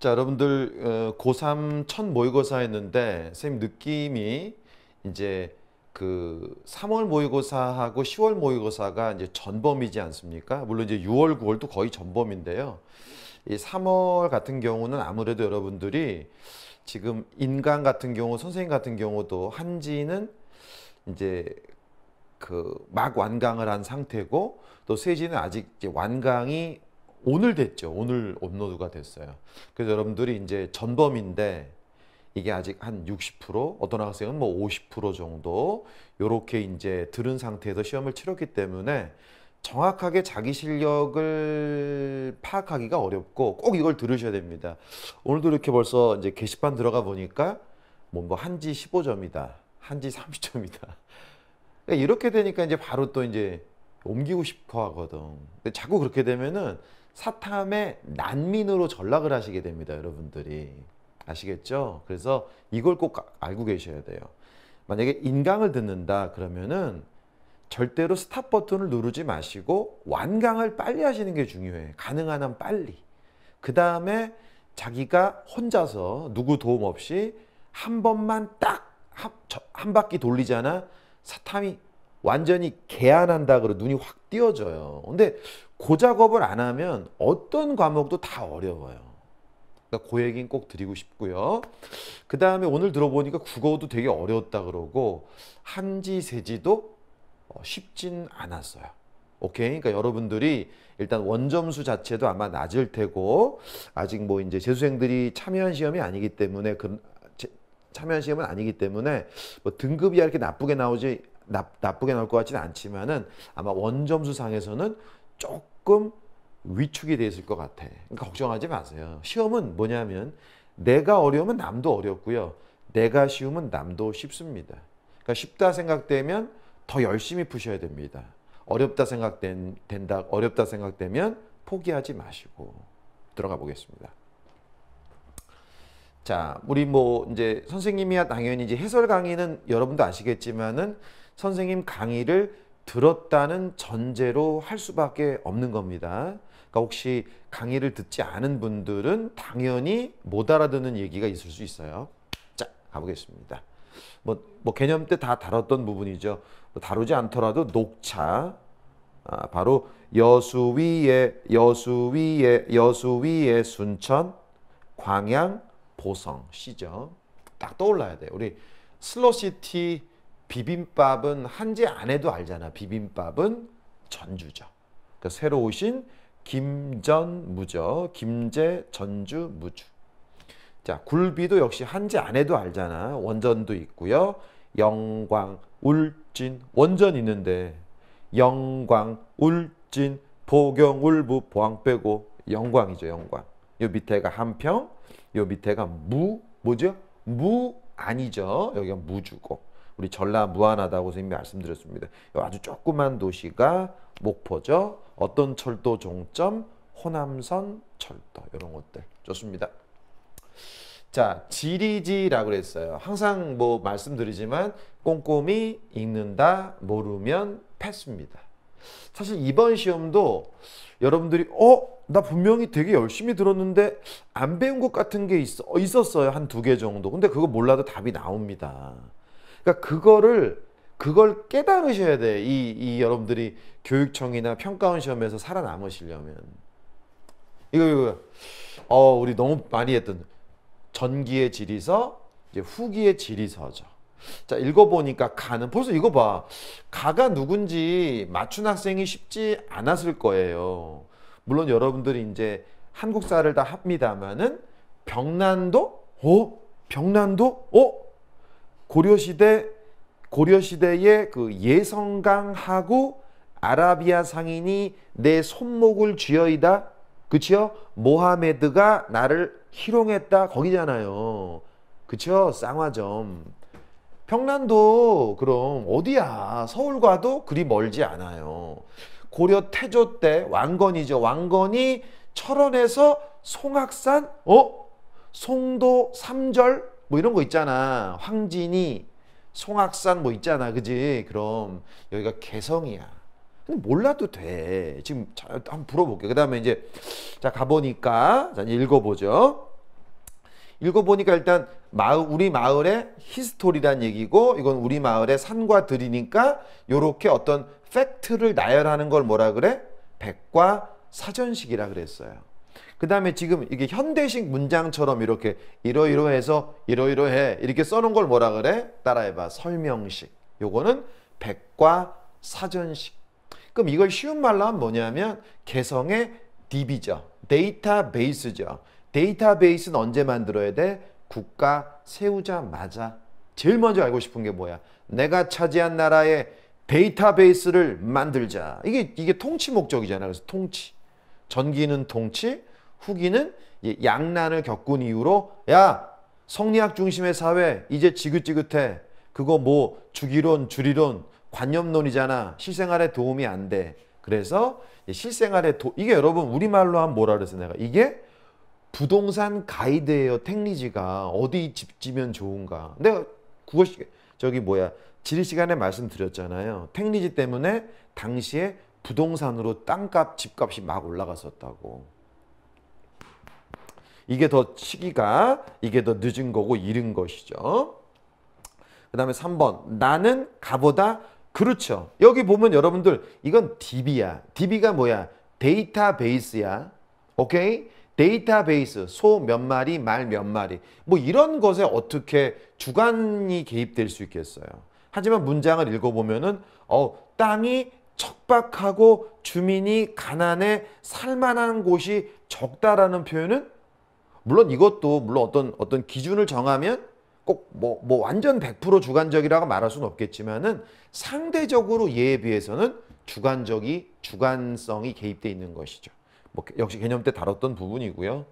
자 여러분들 어, 고3 첫 모의고사 했는데 선생님 느낌이 이제 그 3월 모의고사하고 10월 모의고사가 이제 전범이지 않습니까? 물론 이제 6월, 9월도 거의 전범인데요. 이 3월 같은 경우는 아무래도 여러분들이 지금 인간 같은 경우, 선생님 같은 경우도 한지는 이제 그 막 완강을 한 상태고 또 세지는 아직 완강이 오늘 됐죠. 오늘 업로드가 됐어요. 그래서 여러분들이 이제 전범인데 이게 아직 한 60% 어떤 학생은 뭐50% 정도 이렇게 이제 들은 상태에서 시험을 치렀기 때문에 정확하게 자기 실력을 파악하기가 어렵고 꼭 이걸 들으셔야 됩니다. 오늘도 이렇게 벌써 이제 게시판 들어가 보니까 뭐, 뭐 한지 15점이다. 한지 30점이다. 그러니까 이렇게 되니까 이제 바로 또 이제 옮기고 싶어 하거든. 근데 자꾸 그렇게 되면은 사탐의 난민으로 전락을 하시게 됩니다. 여러분들이. 아시겠죠? 그래서 이걸 꼭 아, 알고 계셔야 돼요. 만약에 인강을 듣는다 그러면은 절대로 스탑 버튼을 누르지 마시고 완강을 빨리 하시는 게 중요해. 가능한 한 빨리. 그 다음에 자기가 혼자서 누구 도움 없이 한 번만 딱 한 바퀴 돌리잖아. 사탐이 완전히 개안한다 그러 눈이 확 띄어져요. 근데 그 작업을 안 하면 어떤 과목도 다 어려워요. 그러니까 그 얘기는 꼭 드리고 싶고요. 그 다음에 오늘 들어보니까 국어도 되게 어려웠다 그러고 한지 세지도 어, 쉽진 않았어요. 오케이. 그러니까 여러분들이 일단 원점수 자체도 아마 낮을 테고 아직 뭐 이제 재수생들이 참여한 시험이 아니기 때문에 그 참여한 시험은 아니기 때문에 뭐 등급이 이렇게 나쁘게 나오지 나, 나쁘게 나올 것 같지는 않지만은 아마 원점수 상에서는 조금 위축이 돼 있을 것 같아. 그러니까 걱정하지 마세요. 시험은 뭐냐면 내가 어려우면 남도 어렵고요. 내가 쉬우면 남도 쉽습니다. 그러니까 쉽다 생각되면 더 열심히 푸셔야 됩니다. 어렵다 생각된다, 어렵다 생각되면 포기하지 마시고 들어가 보겠습니다. 자, 우리 뭐 이제 선생님이야 당연히 이제 해설 강의는 여러분도 아시겠지만은 선생님 강의를 들었다는 전제로 할 수밖에 없는 겁니다. 그러니까 혹시 강의를 듣지 않은 분들은 당연히 못 알아듣는 얘기가 있을 수 있어요. 자, 가보겠습니다. 뭐, 뭐 개념 때 다 다뤘던 부분이죠. 뭐 다루지 않더라도 녹차, 아, 바로 여수 위에 여수 위에 여수 위에 순천, 광양, 보성 시죠. 딱 떠올라야 돼 우리 슬로시티 비빔밥은 한지 안 해도 알잖아. 비빔밥은 전주죠. 그러니까 새로 오신 김전무죠. 김제 전주무주. 자, 굴비도 역시 한지 안 해도 알잖아. 원전도 있고요. 영광, 울진, 원전 있는데 영광, 울진, 보경, 울부, 보항 빼고 영광이죠. 영광. 요 밑에가 한평, 요 밑에가 무, 뭐죠? 무 아니죠. 여기가 무주고. 우리 전라 무안하다고 선생님이 말씀드렸습니다. 아주 조그만 도시가 목포죠. 어떤 철도 종점? 호남선 철도 이런 것들 좋습니다. 자, 지리지라고 그랬어요. 항상 뭐 말씀드리지만 꼼꼼히 읽는다 모르면 패스입니다. 사실 이번 시험도 여러분들이 어? 나 분명히 되게 열심히 들었는데 안 배운 것 같은 게 있어, 있었어요. 한 두 개 정도. 근데 그거 몰라도 답이 나옵니다. 그러니까 그거를 그걸 깨달으셔야 돼. 이, 이 여러분들이 교육청이나 평가원 시험에서 살아남으시려면. 이거, 이거, 어, 우리 너무 많이 했던 전기의 지리서, 이제 후기의 지리서죠. 자, 읽어보니까 가는, 벌써 이거 봐. 가가 누군지 맞춘 학생이 쉽지 않았을 거예요. 물론 여러분들이 이제 한국사를 다 합니다만은 병난도? 어? 병난도? 어? 고려시대 고려시대의 그 예성강하고 아라비아 상인이 내 손목을 쥐어이다. 그쵸 모하메드가 나를 희롱했다. 거기잖아요. 그쵸? 쌍화점. 평난도 그럼 어디야? 서울과도 그리 멀지 않아요. 고려 태조 때 왕건이죠. 왕건이 철원에서 송악산, 어? 송도 삼절 뭐 이런 거 있잖아. 황진이, 송악산 뭐 있잖아. 그지? 그럼 여기가 개성이야. 근데 몰라도 돼. 지금 한번 불어볼게그 다음에 이제 자 가보니까 자 읽어보죠. 읽어보니까 일단 마을, 우리 마을의 히스토리란 얘기고 이건 우리 마을의 산과 들이니까 요렇게 어떤 팩트를 나열하는 걸 뭐라 그래? 백과 사전식이라 그랬어요. 그 다음에 지금 이게 현대식 문장처럼 이렇게 이러이러해서 이러이러해 이렇게 써놓은 걸 뭐라 그래? 따라해봐. 설명식. 요거는 백과 사전식. 그럼 이걸 쉬운 말로 하면 뭐냐면 개성의 DB죠. 데이터베이스죠. 데이터베이스는 언제 만들어야 돼? 국가 세우자마자. 제일 먼저 알고 싶은 게 뭐야? 내가 차지한 나라의 데이터베이스를 만들자. 이게 이게 통치 목적이잖아. 그래서 통치. 전기는 통치, 후기는 양난을 겪은 이후로 야 성리학 중심의 사회 이제 지긋지긋해 그거 뭐 주기론 주리론 관념론이잖아 실생활에 도움이 안 돼 그래서 실생활에 도 이게 여러분 우리말로 하면 뭐라 그래서 내가 이게 부동산 가이드예요 택리지가 어디 집지면 좋은가 내가 국어 시 저기 뭐야 지리 시간에 말씀드렸잖아요 택리지 때문에 당시에 부동산으로 땅값 집값이 막 올라갔었다고 이게 더 시기가 이게 더 늦은 거고 이른 것이죠. 그 다음에 3번 나는 가보다 그렇죠. 여기 보면 여러분들 이건 DB야. DB가 뭐야? 데이터베이스야. 오케이? 데이터베이스 소 몇 마리 말 몇 마리 뭐 이런 것에 어떻게 주관이 개입될 수 있겠어요. 하지만 문장을 읽어보면은 어 땅이 척박하고 주민이 가난해 살만한 곳이 적다라는 표현은 물론 이것도 물론 어떤 어떤 기준을 정하면 꼭 뭐뭐 뭐 완전 100% 주관적이라고 말할 수는 없겠지만은 상대적으로 얘에 비해서는 주관적이 주관성이 개입돼 있는 것이죠. 뭐 역시 개념 때 다뤘던 부분이고요.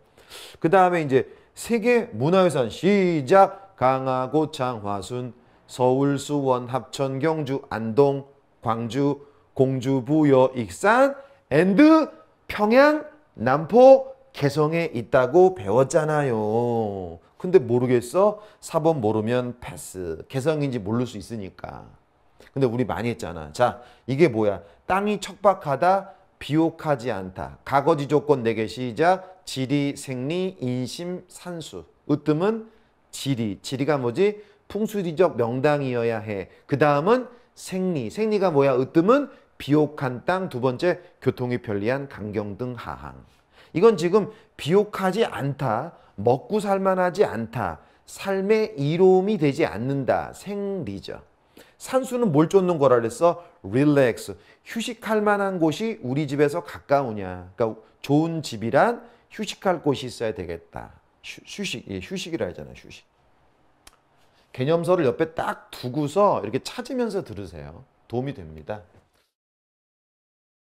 그 다음에 이제 세계 문화유산 시작 강화고 창화순 서울 수원 합천 경주 안동 광주 공주 부여 익산 앤드 평양 남포 개성에 있다고 배웠잖아요. 근데 모르겠어? 4번 모르면 패스. 개성인지 모를 수 있으니까. 근데 우리 많이 했잖아. 자, 이게 뭐야? 땅이 척박하다, 비옥하지 않다. 가거지 조건 4개 시작. 지리, 생리, 인심, 산수. 으뜸은 지리. 지리가 뭐지? 풍수지적 명당이어야 해. 그 다음은 생리. 생리가 뭐야? 으뜸은 비옥한 땅. 두 번째, 교통이 편리한 강경 등 하항. 이건 지금 비옥하지 않다, 먹고 살만하지 않다, 삶의 이로움이 되지 않는다, 생리죠. 산수는 뭘 쫓는 거라 그랬어? 릴렉스. 휴식할 만한 곳이 우리 집에서 가까우냐. 그러니까 좋은 집이란 휴식할 곳이 있어야 되겠다. 휴, 식 예, 휴식이라 하잖아 휴식. 개념서를 옆에 딱 두고서 이렇게 찾으면서 들으세요. 도움이 됩니다.